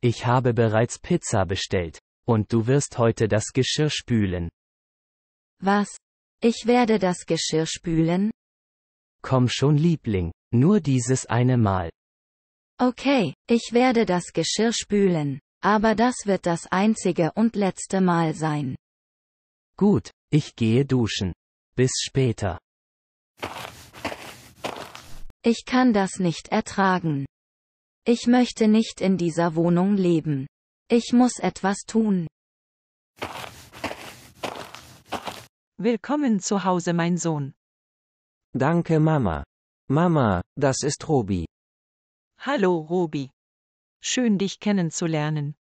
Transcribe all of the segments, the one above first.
Ich habe bereits Pizza bestellt. Und du wirst heute das Geschirr spülen. Was? Ich werde das Geschirr spülen? Komm schon, Liebling, nur dieses eine Mal. Okay, ich werde das Geschirr spülen, aber das wird das einzige und letzte Mal sein. Gut, ich gehe duschen. Bis später. Ich kann das nicht ertragen. Ich möchte nicht in dieser Wohnung leben. Ich muss etwas tun. Willkommen zu Hause, mein Sohn. Danke, Mama. Mama, das ist Robi. Hallo, Robi. Schön, dich kennenzulernen.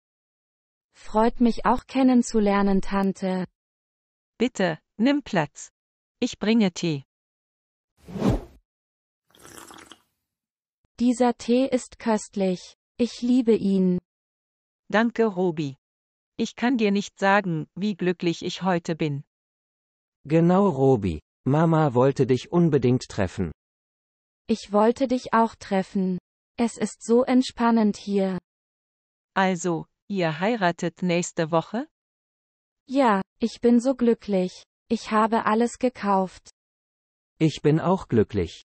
Freut mich auch kennenzulernen, Tante. Bitte, nimm Platz. Ich bringe Tee. Dieser Tee ist köstlich. Ich liebe ihn. Danke, Robi. Ich kann dir nicht sagen, wie glücklich ich heute bin. Genau, Robi. Mama wollte dich unbedingt treffen. Ich wollte dich auch treffen. Es ist so entspannend hier. Also, ihr heiratet nächste Woche? Ja, ich bin so glücklich. Ich habe alles gekauft. Ich bin auch glücklich.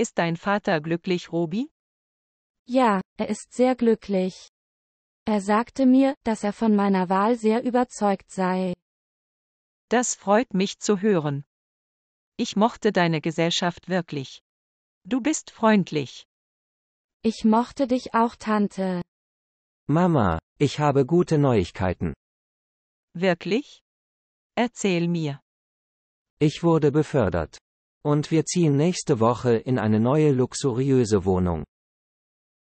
Ist dein Vater glücklich, Robi? Ja, er ist sehr glücklich. Er sagte mir, dass er von meiner Wahl sehr überzeugt sei. Das freut mich zu hören. Ich mochte deine Gesellschaft wirklich. Du bist freundlich. Ich mochte dich auch, Tante. Mama, ich habe gute Neuigkeiten. Wirklich? Erzähl mir. Ich wurde befördert. Und wir ziehen nächste Woche in eine neue luxuriöse Wohnung.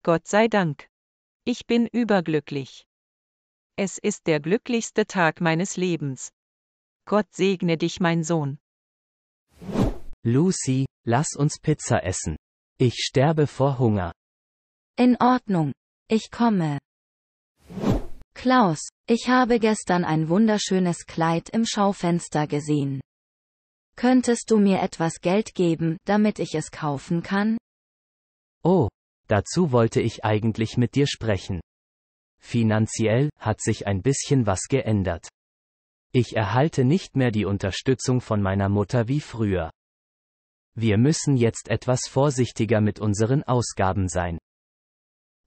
Gott sei Dank. Ich bin überglücklich. Es ist der glücklichste Tag meines Lebens. Gott segne dich, mein Sohn. Lucy, lass uns Pizza essen. Ich sterbe vor Hunger. In Ordnung. Ich komme. Klaus, ich habe gestern ein wunderschönes Kleid im Schaufenster gesehen. Könntest du mir etwas Geld geben, damit ich es kaufen kann? Oh, dazu wollte ich eigentlich mit dir sprechen. Finanziell hat sich ein bisschen was geändert. Ich erhalte nicht mehr die Unterstützung von meiner Mutter wie früher. Wir müssen jetzt etwas vorsichtiger mit unseren Ausgaben sein.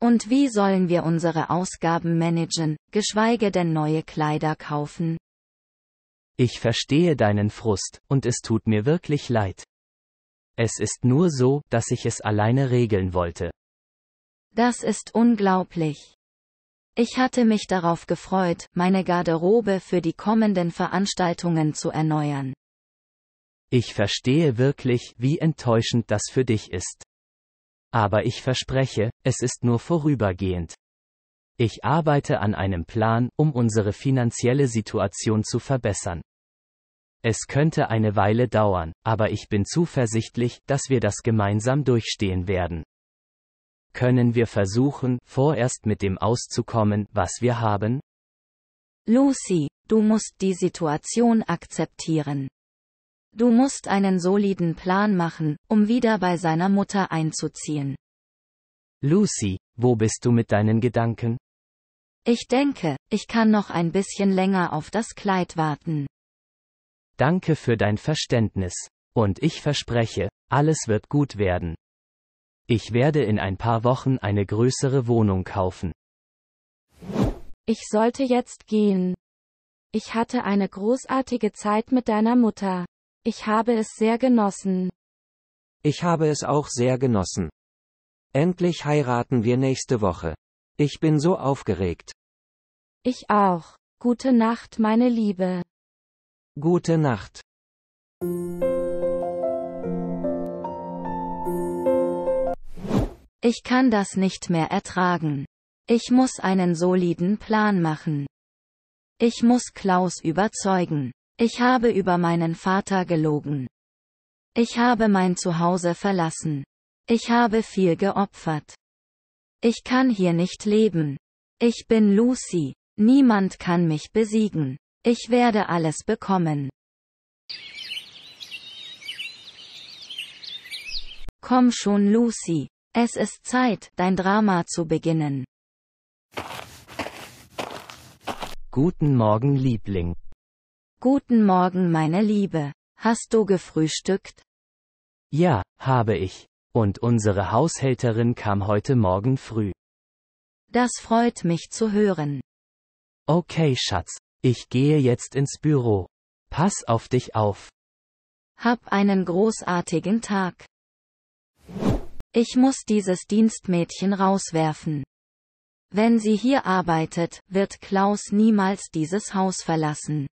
Und wie sollen wir unsere Ausgaben managen, geschweige denn neue Kleider kaufen? Ich verstehe deinen Frust, und es tut mir wirklich leid. Es ist nur so, dass ich es alleine regeln wollte. Das ist unglaublich. Ich hatte mich darauf gefreut, meine Garderobe für die kommenden Veranstaltungen zu erneuern. Ich verstehe wirklich, wie enttäuschend das für dich ist. Aber ich verspreche, es ist nur vorübergehend. Ich arbeite an einem Plan, um unsere finanzielle Situation zu verbessern. Es könnte eine Weile dauern, aber ich bin zuversichtlich, dass wir das gemeinsam durchstehen werden. Können wir versuchen, vorerst mit dem auszukommen, was wir haben? Lucy, du musst die Situation akzeptieren. Du musst einen soliden Plan machen, um wieder bei seiner Mutter einzuziehen. Lucy, wo bist du mit deinen Gedanken? Ich denke, ich kann noch ein bisschen länger auf das Kleid warten. Danke für dein Verständnis. Und ich verspreche, alles wird gut werden. Ich werde in ein paar Wochen eine größere Wohnung kaufen. Ich sollte jetzt gehen. Ich hatte eine großartige Zeit mit deiner Mutter. Ich habe es sehr genossen. Ich habe es auch sehr genossen. Endlich heiraten wir nächste Woche. Ich bin so aufgeregt. Ich auch. Gute Nacht, meine Liebe. Gute Nacht. Ich kann das nicht mehr ertragen. Ich muss einen soliden Plan machen. Ich muss Klaus überzeugen. Ich habe über meinen Vater gelogen. Ich habe mein Zuhause verlassen. Ich habe viel geopfert. Ich kann hier nicht leben. Ich bin Lucy. Niemand kann mich besiegen. Ich werde alles bekommen. Komm schon, Lucy. Es ist Zeit, dein Drama zu beginnen. Guten Morgen, Liebling. Guten Morgen, meine Liebe. Hast du gefrühstückt? Ja, habe ich. Und unsere Haushälterin kam heute Morgen früh. Das freut mich zu hören. Okay, Schatz, ich gehe jetzt ins Büro. Pass auf dich auf. Hab einen großartigen Tag. Ich muss dieses Dienstmädchen rauswerfen. Wenn sie hier arbeitet, wird Klaus niemals dieses Haus verlassen.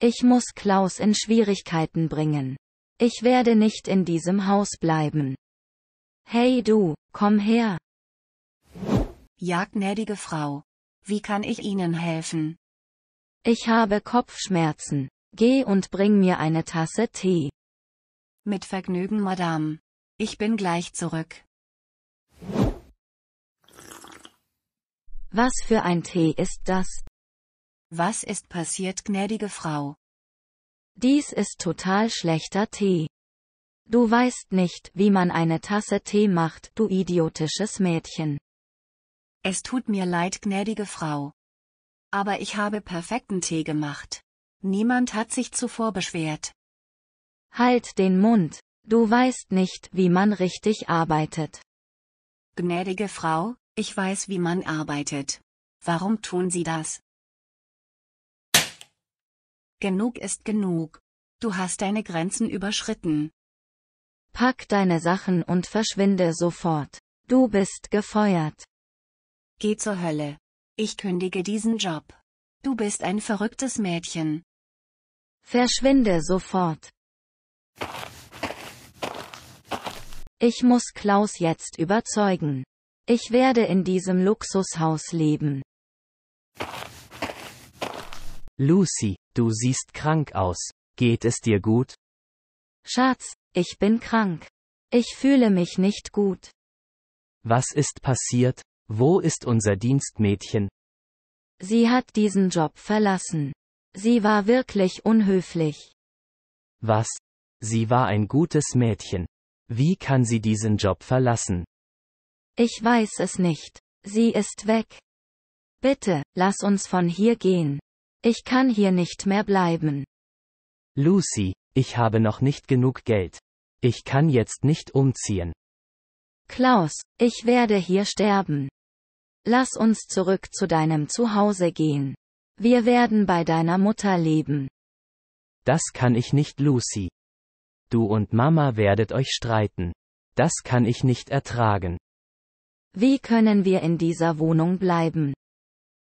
Ich muss Klaus in Schwierigkeiten bringen. Ich werde nicht in diesem Haus bleiben. Hey du, komm her. Ja, gnädige Frau. Wie kann ich Ihnen helfen? Ich habe Kopfschmerzen. Geh und bring mir eine Tasse Tee. Mit Vergnügen, Madame. Ich bin gleich zurück. Was für ein Tee ist das? Was ist passiert, gnädige Frau? Dies ist total schlechter Tee. Du weißt nicht, wie man eine Tasse Tee macht, du idiotisches Mädchen. Es tut mir leid, gnädige Frau. Aber ich habe perfekten Tee gemacht. Niemand hat sich zuvor beschwert. Halt den Mund, du weißt nicht, wie man richtig arbeitet. Gnädige Frau, ich weiß, wie man arbeitet. Warum tun Sie das? Genug ist genug. Du hast deine Grenzen überschritten. Pack deine Sachen und verschwinde sofort. Du bist gefeuert. Geh zur Hölle. Ich kündige diesen Job. Du bist ein verrücktes Mädchen. Verschwinde sofort. Ich muss Klaus jetzt überzeugen. Ich werde in diesem Luxushaus leben. Lucy, du siehst krank aus. Geht es dir gut? Schatz, ich bin krank. Ich fühle mich nicht gut. Was ist passiert? Wo ist unser Dienstmädchen? Sie hat diesen Job verlassen. Sie war wirklich unhöflich. Was? Sie war ein gutes Mädchen. Wie kann sie diesen Job verlassen? Ich weiß es nicht. Sie ist weg. Bitte, lass uns von hier gehen. Ich kann hier nicht mehr bleiben. Lucy, ich habe noch nicht genug Geld. Ich kann jetzt nicht umziehen. Klaus, ich werde hier sterben. Lass uns zurück zu deinem Zuhause gehen. Wir werden bei deiner Mutter leben. Das kann ich nicht, Lucy. Du und Mama werdet euch streiten. Das kann ich nicht ertragen. Wie können wir in dieser Wohnung bleiben?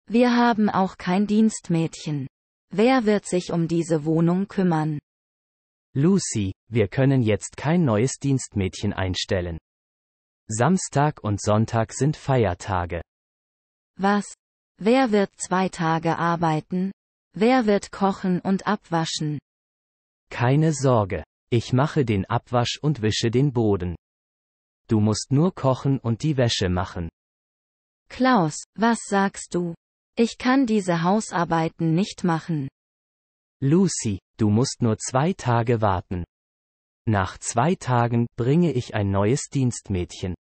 Wir haben auch kein Dienstmädchen. Wer wird sich um diese Wohnung kümmern? Lucy, wir können jetzt kein neues Dienstmädchen einstellen. Samstag und Sonntag sind Feiertage. Was? Wer wird zwei Tage arbeiten? Wer wird kochen und abwaschen? Keine Sorge. Ich mache den Abwasch und wische den Boden. Du musst nur kochen und die Wäsche machen. Klaus, was sagst du? Ich kann diese Hausarbeiten nicht machen. Lucy, du musst nur zwei Tage warten. Nach zwei Tagen bringe ich ein neues Dienstmädchen.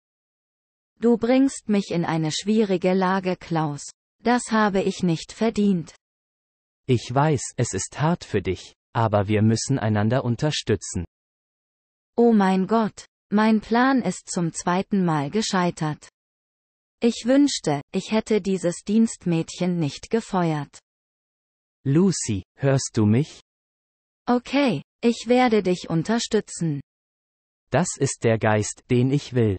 Du bringst mich in eine schwierige Lage, Klaus. Das habe ich nicht verdient. Ich weiß, es ist hart für dich, aber wir müssen einander unterstützen. Oh mein Gott, mein Plan ist zum zweiten Mal gescheitert. Ich wünschte, ich hätte dieses Dienstmädchen nicht gefeuert. Lucy, hörst du mich? Okay, ich werde dich unterstützen. Das ist der Geist, den ich will.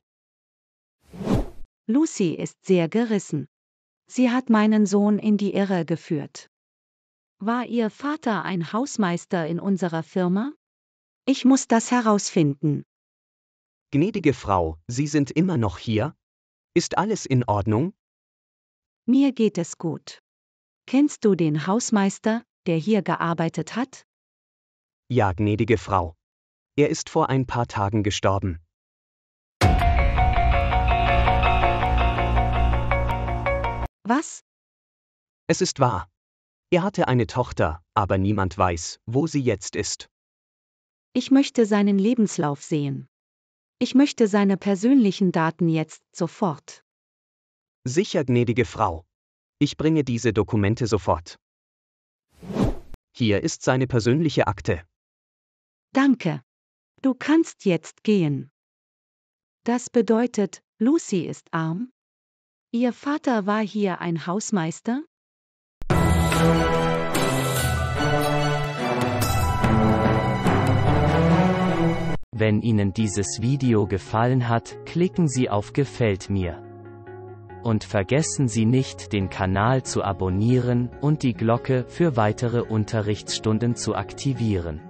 Lucy ist sehr gerissen. Sie hat meinen Sohn in die Irre geführt. War Ihr Vater ein Hausmeister in unserer Firma? Ich muss das herausfinden. Gnädige Frau, Sie sind immer noch hier? Ist alles in Ordnung? Mir geht es gut. Kennst du den Hausmeister, der hier gearbeitet hat? Ja, gnädige Frau. Er ist vor ein paar Tagen gestorben. Was? Es ist wahr. Er hatte eine Tochter, aber niemand weiß, wo sie jetzt ist. Ich möchte seinen Lebenslauf sehen. Ich möchte seine persönlichen Daten jetzt sofort. Sicher, gnädige Frau. Ich bringe diese Dokumente sofort. Hier ist seine persönliche Akte. Danke. Du kannst jetzt gehen. Das bedeutet, Lucy ist arm? Ihr Vater war hier ein Hausmeister? Wenn Ihnen dieses Video gefallen hat, klicken Sie auf Gefällt mir. Und vergessen Sie nicht, den Kanal zu abonnieren und die Glocke für weitere Unterrichtsstunden zu aktivieren.